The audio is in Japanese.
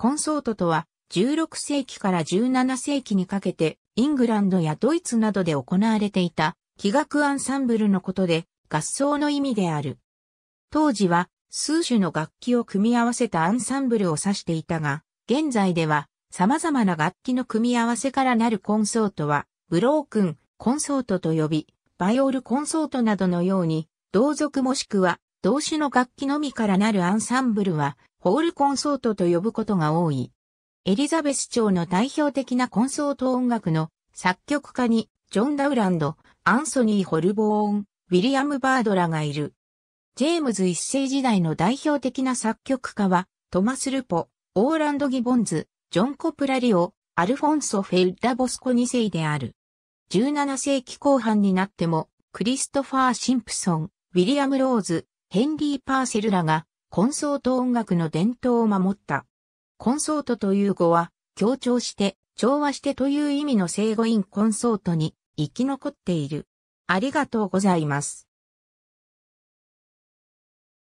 コンソートとは、16世紀から17世紀にかけて、イングランドやドイツなどで行われていた、器楽アンサンブルのことで、合奏の意味である。当時は、数種の楽器を組み合わせたアンサンブルを指していたが、現在では、様々な楽器の組み合わせからなるコンソートは、ブロークン、コンソートと呼び、バイオルコンソートなどのように、同族もしくは、同種の楽器のみからなるアンサンブルは、ホールコンソートと呼ぶことが多い。エリザベス朝の代表的なコンソート音楽の作曲家にジョン・ダウランド、アンソニー・ホルボーン、ウィリアム・バードらがいる。ジェームズ一世時代の代表的な作曲家は、トマス・ルポ、オーランド・ギボンズ、ジョン・コプラリオ、アルフォンソ・フェルダ・ボスコ2世である。17世紀後半になっても、クリストファー・シンプソン、ウィリアム・ローズ、ヘンリー・パーセルらがコンソート音楽の伝統を守った。コンソートという語は、強調して、調和してという意味の生語インコンソートに生き残っている。ありがとうございます。